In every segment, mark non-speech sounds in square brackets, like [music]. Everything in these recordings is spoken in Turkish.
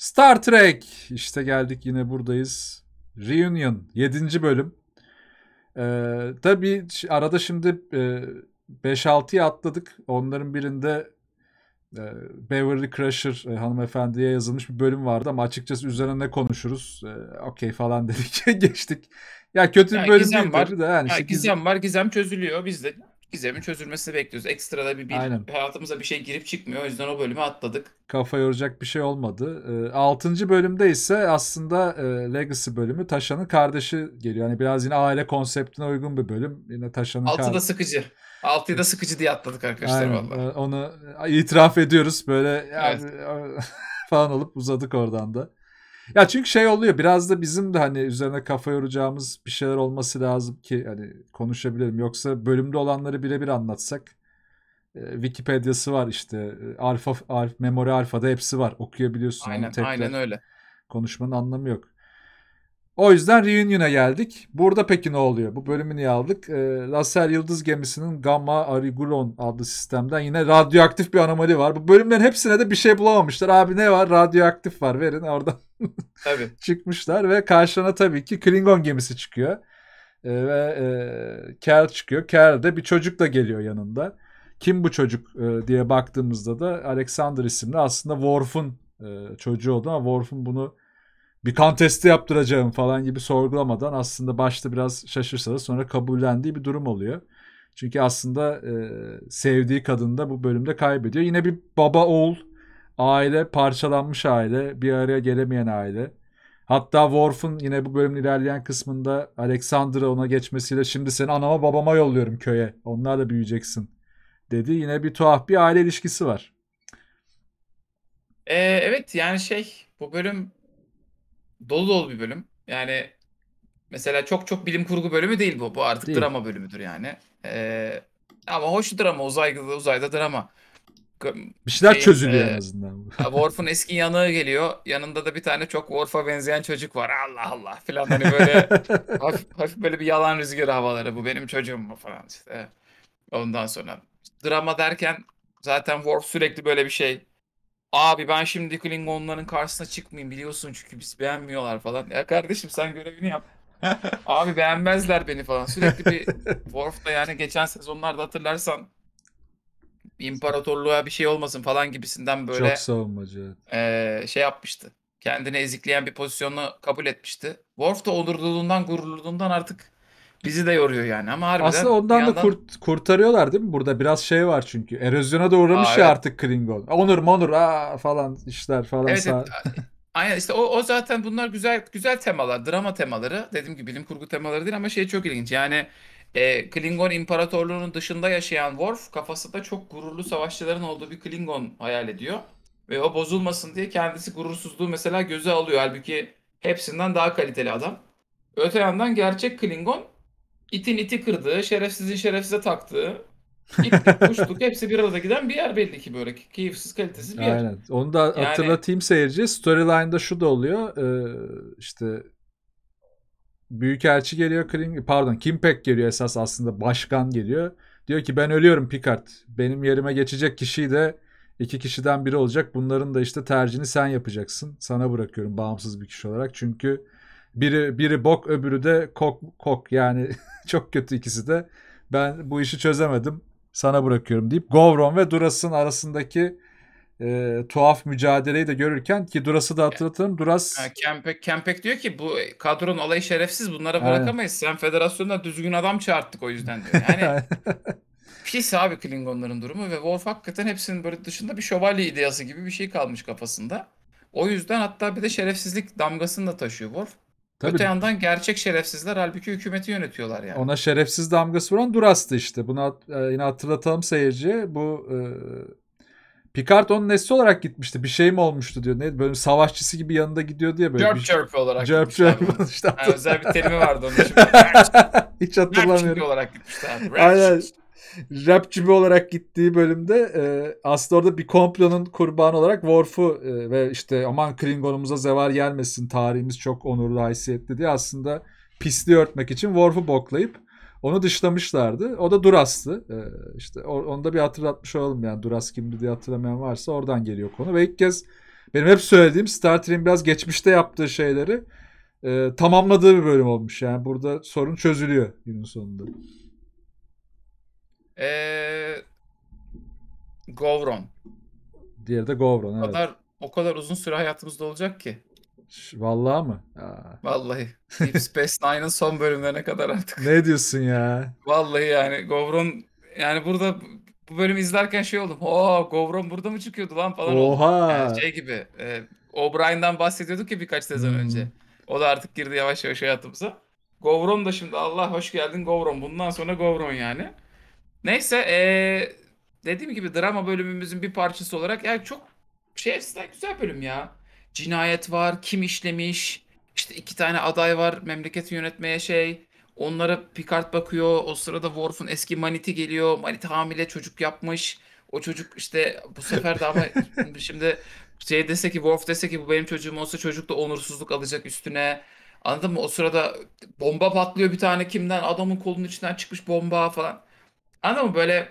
Star Trek. işte geldik yine buradayız. Reunion 7. bölüm. Ee, tabii arada şimdi e, 5-6'ya atladık. Onların birinde e, Beverly Crusher e, hanımefendiye yazılmış bir bölüm vardı ama açıkçası üzerine ne konuşuruz? E, Okey falan [laughs] dedik geçtik. Ya kötü bir ya, bölüm değil var. tabii de. Yani ya, gizem, gizem var gizem çözülüyor biz de gizemin çözülmesini bekliyoruz. Ekstra da bir, bir hayatımıza bir şey girip çıkmıyor. O yüzden o bölümü atladık. Kafa yoracak bir şey olmadı. Ee, altıncı bölümde ise aslında e, Legacy bölümü Taşan'ın kardeşi geliyor. Yani biraz yine aile konseptine uygun bir bölüm. Yine Taşan'ın Altı da sıkıcı. Altıyı da sıkıcı diye atladık arkadaşlar Aynen. vallahi. Ee, onu itiraf ediyoruz böyle yani evet. [laughs] falan alıp uzadık oradan da. Ya çünkü şey oluyor biraz da bizim de hani üzerine kafa yoracağımız bir şeyler olması lazım ki hani konuşabilirim. Yoksa bölümde olanları birebir anlatsak e, Wikipedia'sı var işte. E, Alfa, alf, Memory Alfa'da hepsi var. Okuyabiliyorsun. Aynen, aynen öyle. Konuşmanın anlamı yok. O yüzden Reunion'a geldik. Burada peki ne oluyor? Bu bölümü niye aldık? E, Laser Yıldız gemisinin Gamma Arigulon adlı sistemden yine radyoaktif bir anomali var. Bu bölümlerin hepsine de bir şey bulamamışlar. Abi ne var? Radyoaktif var. Verin oradan. [laughs] Tabii. çıkmışlar ve karşına tabii ki Klingon gemisi çıkıyor. E, ve e, Kel çıkıyor. Kel de bir çocuk da geliyor yanında. Kim bu çocuk e, diye baktığımızda da Alexander isimli aslında Worf'un e, çocuğu oldu ama Worf'un bunu bir kan testi yaptıracağım falan gibi sorgulamadan aslında başta biraz şaşırsa da sonra kabullendiği bir durum oluyor. Çünkü aslında e, sevdiği kadını da bu bölümde kaybediyor. Yine bir baba oğul aile parçalanmış aile bir araya gelemeyen aile. Hatta Worf'un yine bu bölümün ilerleyen kısmında Alexander'a ona geçmesiyle şimdi seni anama babama yolluyorum köye. Onlarla büyüyeceksin dedi. Yine bir tuhaf bir aile ilişkisi var. Ee, evet yani şey bu bölüm dolu dolu bir bölüm. Yani mesela çok çok bilim kurgu bölümü değil bu. Bu artık değil. drama bölümüdür yani. Ee, ama hoş drama. Uzayda, uzayda drama. Bir şeyler şey, çözülüyor e, en azından. Worf'un eski yanığı geliyor. Yanında da bir tane çok Worf'a benzeyen çocuk var. Allah Allah filan hani böyle [laughs] hafif, hafif böyle bir yalan rüzgarı havaları. Bu benim çocuğum mu falan işte. Ondan sonra drama derken zaten Worf sürekli böyle bir şey Abi ben şimdi Klingonların karşısına çıkmayayım biliyorsun çünkü biz beğenmiyorlar falan. Ya kardeşim sen görevini yap. [laughs] Abi beğenmezler beni falan. Sürekli bir Worf'ta yani geçen sezonlarda hatırlarsan imparatorluğa bir şey olmasın falan gibisinden böyle Çok savunmacı. evet. e, şey yapmıştı. Kendini ezikleyen bir pozisyonu kabul etmişti. Worf da olurluluğundan gururluluğundan artık bizi de yoruyor yani ama harbiden. Aslında ondan yandan... da kurt, kurtarıyorlar değil mi? Burada biraz şey var çünkü. Erozyona da uğramış aa, ya evet. artık Klingon. Onur monur aa falan işler falan. Evet, sağ... Aynen işte o, o zaten bunlar güzel güzel temalar, drama temaları. Dediğim gibi bilim kurgu temaları değil ama şey çok ilginç. Yani e, Klingon İmparatorluğu'nun dışında yaşayan Worf kafasında çok gururlu savaşçıların olduğu bir Klingon hayal ediyor. Ve o bozulmasın diye kendisi gurursuzluğu mesela göze alıyor. Halbuki hepsinden daha kaliteli adam. Öte yandan gerçek Klingon Itin iti kırdığı, şerefsizin şerefsize taktığı, itlik, [laughs] kuşluk hepsi bir arada giden bir yer belli ki böyle. Keyifsiz, kalitesiz bir yer. Onu da yani... hatırlatayım seyirci. Storyline'da şu da oluyor. Ee, işte Büyükelçi geliyor, Kling, pardon Kimpek geliyor esas aslında başkan geliyor. Diyor ki ben ölüyorum Picard. Benim yerime geçecek kişiyi de iki kişiden biri olacak. Bunların da işte tercihini sen yapacaksın. Sana bırakıyorum bağımsız bir kişi olarak. Çünkü biri biri bok öbürü de kok kok yani [laughs] çok kötü ikisi de. Ben bu işi çözemedim sana bırakıyorum deyip Govron ve Duras'ın arasındaki e, tuhaf mücadeleyi de görürken ki Duras'ı da hatırlatalım. Duras yani Kempek, Kempek diyor ki bu Kadron olayı şerefsiz bunlara bırakamayız. Aynen. Sen federasyonda düzgün adam çağırttık o yüzden diyor. Yani [laughs] pis abi Klingonların durumu ve Wolf hakikaten hepsinin böyle dışında bir şövalye ideyası gibi bir şey kalmış kafasında. O yüzden hatta bir de şerefsizlik damgasını da taşıyor Wolf. Tabii. Öte yandan gerçek şerefsizler halbuki hükümeti yönetiyorlar yani. Ona şerefsiz damgası vuran Durast'ı işte. Bunu e, yine hatırlatalım seyirci Bu e, Picard onun nesli olarak gitmişti. Bir şey mi olmuştu diyor. Ne böyle savaşçısı gibi yanında gidiyor diye böyle. Jerp bir, chirp olarak Jerp chirp işte. Yani özel bir terimi vardı onun için. [laughs] Hiç hatırlamıyorum. Jerp olarak gitmişti abi. Aynen rap cümle olarak gittiği bölümde e, aslında orada bir komplonun kurbanı olarak Worf'u e, ve işte aman Klingon'umuza zeval gelmesin tarihimiz çok onurlu haysiyetli diye aslında pisliği örtmek için Worf'u boklayıp onu dışlamışlardı. O da Duras'tı. E, işte or, onu da bir hatırlatmış olalım yani Duras kimdi diye hatırlamayan varsa oradan geliyor konu ve ilk kez benim hep söylediğim Star Trek'in biraz geçmişte yaptığı şeyleri e, tamamladığı bir bölüm olmuş. Yani burada sorun çözülüyor günün sonunda. Ee, Govron. Diğeri de Govron. O evet. kadar, o kadar uzun süre hayatımızda olacak ki. Vallahi mı? Aa. Vallahi. Deep [laughs] Space Nine'ın son bölümlerine kadar artık. ne diyorsun ya? Vallahi yani Govron yani burada bu bölümü izlerken şey oldum. Oo Govron burada mı çıkıyordu lan falan Oha. oldum. Yani şey gibi. E, O'Brien'den bahsediyorduk ya birkaç sezon hmm. önce. O da artık girdi yavaş yavaş hayatımıza. Govron da şimdi Allah hoş geldin Govron. Bundan sonra Govron yani. Neyse ee, dediğim gibi drama bölümümüzün bir parçası olarak yani çok şey açısından güzel bölüm ya. Cinayet var, kim işlemiş, işte iki tane aday var memleketi yönetmeye şey. Onlara Picard bakıyor. O sırada Worf'un eski maniti geliyor. Maniti hamile çocuk yapmış. O çocuk işte bu sefer de ama [laughs] şimdi şey dese ki Worf dese ki bu benim çocuğum olsa çocuk da onursuzluk alacak üstüne. Anladın mı? O sırada bomba patlıyor bir tane kimden adamın kolunun içinden çıkmış bomba falan. Anladın mı? Böyle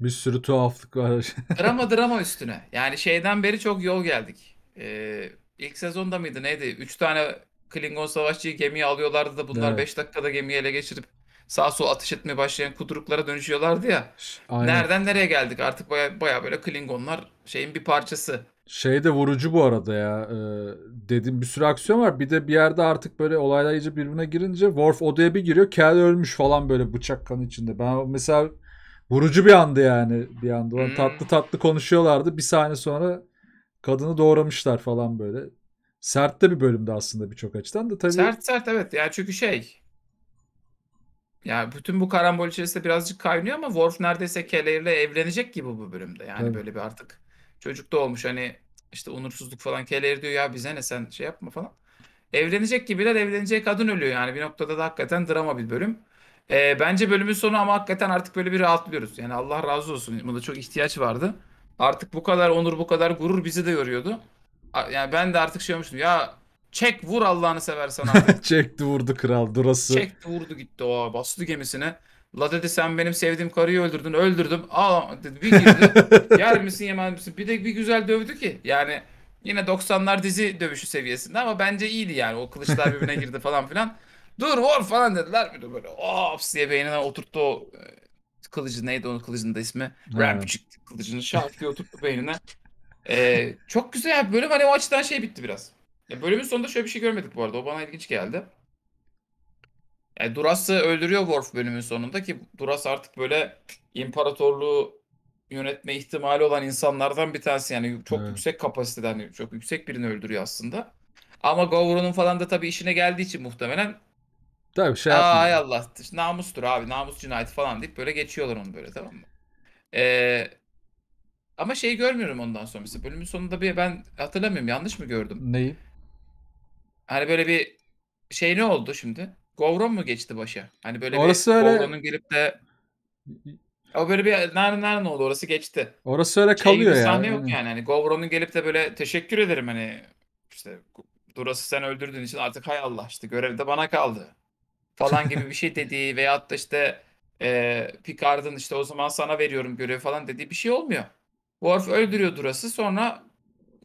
bir sürü tuhaflık var. [laughs] drama drama üstüne. Yani şeyden beri çok yol geldik. Ee, ilk sezonda mıydı neydi? Üç tane Klingon savaşçıyı gemiye alıyorlardı da bunlar 5 evet. dakikada gemiyi ele geçirip sağ sol atış etmeye başlayan kudruklara dönüşüyorlardı ya. Aynen. Nereden nereye geldik artık baya, baya böyle Klingonlar şeyin bir parçası. Şey de vurucu bu arada ya. Ee, dedim bir sürü aksiyon var. Bir de bir yerde artık böyle olaylar iyice birbirine girince Worf odaya bir giriyor. Kel ölmüş falan böyle bıçak kan içinde. Ben mesela vurucu bir andı yani bir anda. Hmm. Tatlı tatlı konuşuyorlardı. Bir saniye sonra kadını doğramışlar falan böyle. Sert de bir bölümde aslında birçok açıdan da tabii. Sert sert evet. Yani çünkü şey yani bütün bu karambol içerisinde birazcık kaynıyor ama Worf neredeyse Keller'le evlenecek gibi bu bölümde. Yani evet. böyle bir artık Çocuk da olmuş hani işte onursuzluk falan keleri diyor ya bize ne sen şey yapma falan. Evlenecek gibiler evleneceği kadın ölüyor yani bir noktada da hakikaten drama bir bölüm. E, bence bölümün sonu ama hakikaten artık böyle bir rahatlıyoruz. Yani Allah razı olsun. Buna çok ihtiyaç vardı. Artık bu kadar onur, bu kadar gurur bizi de yoruyordu. Yani ben de artık şey olmuştum. Ya çek vur Allah'ını seversen artık. [laughs] Çekti vurdu kral durası. Çekti vurdu gitti o bastı gemisine. La dedi sen benim sevdiğim karıyı öldürdün. Öldürdüm. Aa dedi bir girdi. [laughs] Yer misin yemez misin? Bir de bir güzel dövdü ki. Yani yine 90'lar dizi dövüşü seviyesinde ama bence iyiydi yani. O kılıçlar [laughs] birbirine girdi falan filan. Dur vur falan dediler. Bir de böyle ops diye beynine oturttu o e, kılıcı neydi onun kılıcının da ismi? Rampicik kılıcını şart diye oturttu beynine. Ee, çok güzel. Bölüm hani o açıdan şey bitti biraz. Ya bölümün sonunda şöyle bir şey görmedik bu arada. O bana ilginç geldi. Yani e, Duras'ı öldürüyor Worf bölümün sonunda ki Duras artık böyle imparatorluğu yönetme ihtimali olan insanlardan bir tanesi. Yani çok evet. yüksek kapasiteden, yani çok yüksek birini öldürüyor aslında. Ama Gowron'un falan da tabii işine geldiği için muhtemelen Tabii şey yapmıyor. Aa, hay Allah namustur abi namus cinayeti falan deyip böyle geçiyorlar onu böyle tamam mı? Ee, ama şeyi görmüyorum ondan sonra mesela bölümün sonunda bir ben hatırlamıyorum yanlış mı gördüm? Neyi? Hani böyle bir şey ne oldu şimdi? Govron mu geçti başa? Hani böyle Orası bir öyle... Govron'un gelip de o böyle bir nerede nerede oldu orası geçti. Orası öyle şey kalıyor ya. Sahne yok yani. Hani Govron'un gelip de böyle teşekkür ederim hani işte Duras'ı sen öldürdüğün için artık hay Allah işte görev de bana kaldı. Falan gibi bir şey [laughs] dediği veyahut da işte e, Picard'ın işte o zaman sana veriyorum görevi falan dediği bir şey olmuyor. Worf öldürüyor Duras'ı sonra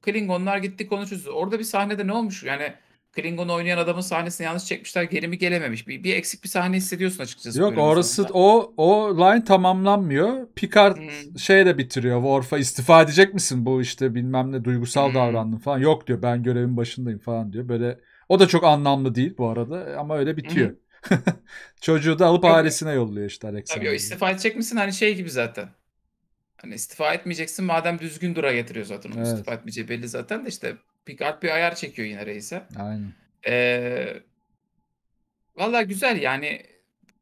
Klingonlar gitti konuşuyoruz. Orada bir sahnede ne olmuş yani Klingon'u oynayan adamın sahnesini yanlış çekmişler. Geri mi gelememiş? Bir, bir eksik bir sahne hissediyorsun açıkçası. Yok orası o o line tamamlanmıyor. Picard hmm. şeyle bitiriyor. Worf'a istifa edecek misin bu işte bilmem ne duygusal hmm. davrandın falan. Yok diyor ben görevin başındayım falan diyor. Böyle o da çok anlamlı değil bu arada ama öyle bitiyor. Hmm. [laughs] Çocuğu da alıp Yok. ailesine yolluyor işte Alexander. Tabii o istifa edecek misin? Hani şey gibi zaten. Hani istifa etmeyeceksin madem düzgün dura getiriyor zaten. Evet. istifa etmeyeceği belli zaten de işte Picard bir ayar çekiyor yine reise. Aynen. Ee, Valla güzel yani.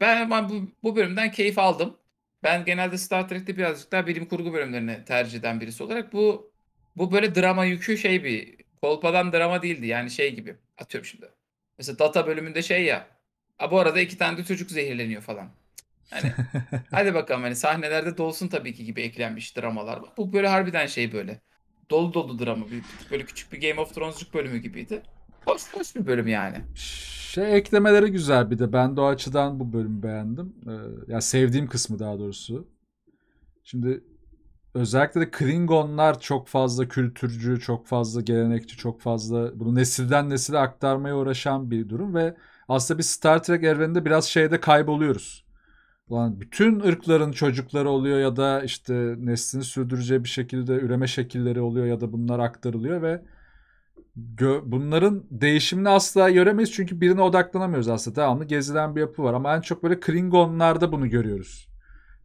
Ben, ben bu, bu bölümden keyif aldım. Ben genelde Star Trek'te birazcık daha bilim kurgu bölümlerini tercih eden birisi olarak bu bu böyle drama yükü şey bir kolpadan drama değildi yani şey gibi atıyorum şimdi. Mesela data bölümünde şey ya a bu arada iki tane de çocuk zehirleniyor falan. Hani [laughs] hadi bakalım hani sahnelerde dolsun tabii ki gibi eklenmiş dramalar. Bu böyle harbiden şey böyle dolu doludur ama bir, böyle küçük bir Game of Thrones'luk bölümü gibiydi. Hoş hoş bir bölüm yani. Şey eklemeleri güzel bir de. Ben de o açıdan bu bölümü beğendim. Ee, ya sevdiğim kısmı daha doğrusu. Şimdi özellikle de Klingonlar çok fazla kültürcü, çok fazla gelenekçi, çok fazla bunu nesilden nesile aktarmaya uğraşan bir durum ve aslında bir Star Trek evreninde biraz şeyde kayboluyoruz. Ulan bütün ırkların çocukları oluyor ya da işte neslini sürdüreceği bir şekilde üreme şekilleri oluyor ya da bunlar aktarılıyor ve bunların değişimini asla göremeyiz çünkü birine odaklanamıyoruz aslında. Devamlı gezilen bir yapı var ama en çok böyle Klingonlarda bunu görüyoruz.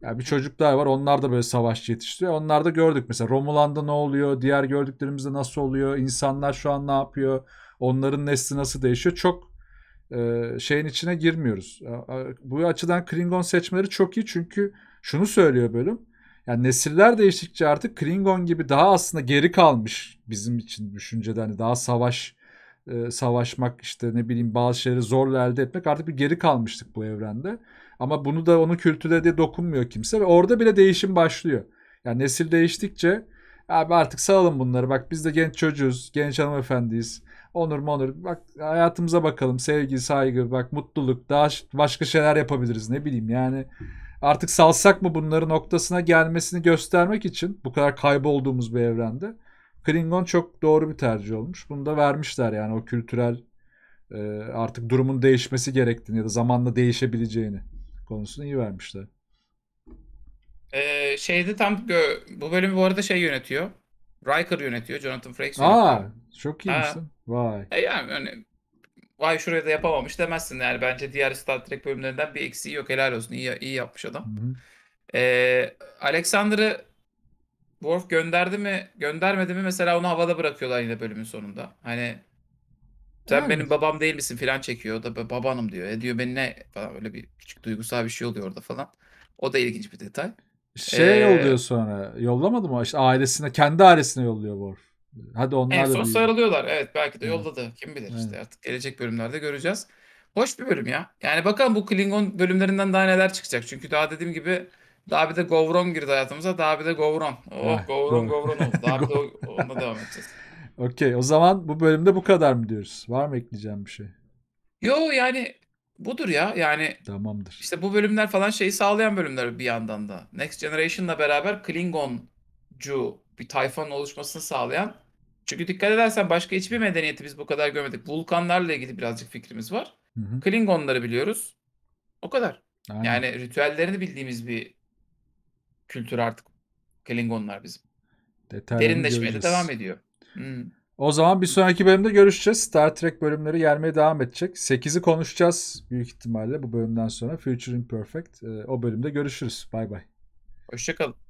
Yani bir daha var onlar da böyle savaşçı yetiştiriyor. Onlar da gördük mesela Romulan'da ne oluyor, diğer gördüklerimizde nasıl oluyor, insanlar şu an ne yapıyor, onların nesli nasıl değişiyor. Çok şeyin içine girmiyoruz. Bu açıdan Klingon seçmeleri çok iyi çünkü şunu söylüyor bölüm. Yani nesiller değiştikçe artık Klingon gibi daha aslında geri kalmış bizim için düşüncede hani daha savaş savaşmak işte ne bileyim bazı şeyleri zorla elde etmek artık bir geri kalmıştık bu evrende. Ama bunu da onun kültüre de dokunmuyor kimse ve orada bile değişim başlıyor. Yani nesil değiştikçe abi artık salalım bunları bak biz de genç çocuğuz, genç hanımefendiyiz. Onur mu onur? bak hayatımıza bakalım. Sevgi, saygı, bak mutluluk. Daha başka şeyler yapabiliriz ne bileyim yani. Artık salsak mı bunları noktasına gelmesini göstermek için bu kadar kaybolduğumuz bir evrende. Klingon çok doğru bir tercih olmuş. Bunu da vermişler yani o kültürel e, artık durumun değişmesi gerektiğini ya da zamanla değişebileceğini konusunu iyi vermişler. Ee, şeyde tam bu bölümü bu arada şey yönetiyor. Riker yönetiyor. Jonathan Frakes yönetiyor. Aa, çok iyiymiş. Ha. Vay. E yani hani, vay şuraya da yapamamış demezsin yani. Bence diğer Star Trek bölümlerinden bir eksiği yok. Helal olsun. İyi, iyi yapmış adam. Hı-hı. E, Alexander'ı Worf gönderdi mi göndermedi mi mesela onu havada bırakıyorlar yine bölümün sonunda. Hani sen benim babam değil misin filan çekiyor. O da babanım diyor. E diyor beni ne falan böyle bir küçük duygusal bir şey oluyor orada falan. O da ilginç bir detay. Şey ee, yolluyor sonra. Yollamadı mı? İşte ailesine, kendi ailesine yolluyor Worf. Hadi onlar en da son bir... sarılıyorlar. Evet belki de evet. yolladı. Kim bilir evet. işte artık gelecek bölümlerde göreceğiz. Hoş bir bölüm ya. Yani bakalım bu Klingon bölümlerinden daha neler çıkacak. Çünkü daha dediğim gibi daha bir de Govron girdi hayatımıza. Daha bir de Govron. Oh ah, Govron Govron oldu. Daha bir de o, [laughs] onunla devam edeceğiz. Okey o zaman bu bölümde bu kadar mı diyoruz? Var mı ekleyeceğim bir şey? Yo yani Budur ya yani Tamamdır. işte bu bölümler falan şeyi sağlayan bölümler bir yandan da. Next Generation'la beraber Klingoncu bir tayfanın oluşmasını sağlayan. Çünkü dikkat edersen başka hiçbir medeniyeti biz bu kadar görmedik. Vulkanlarla ilgili birazcık fikrimiz var. Hı hı. Klingonları biliyoruz. O kadar. Aynen. Yani ritüellerini bildiğimiz bir kültür artık. Klingonlar bizim. Detaylı Derinleşmeye de devam ediyor. Hmm. O zaman bir sonraki bölümde görüşeceğiz. Star Trek bölümleri yermeye devam edecek. 8'i konuşacağız büyük ihtimalle bu bölümden sonra. Future Imperfect. Ee, o bölümde görüşürüz. Bay bay. Hoşçakalın.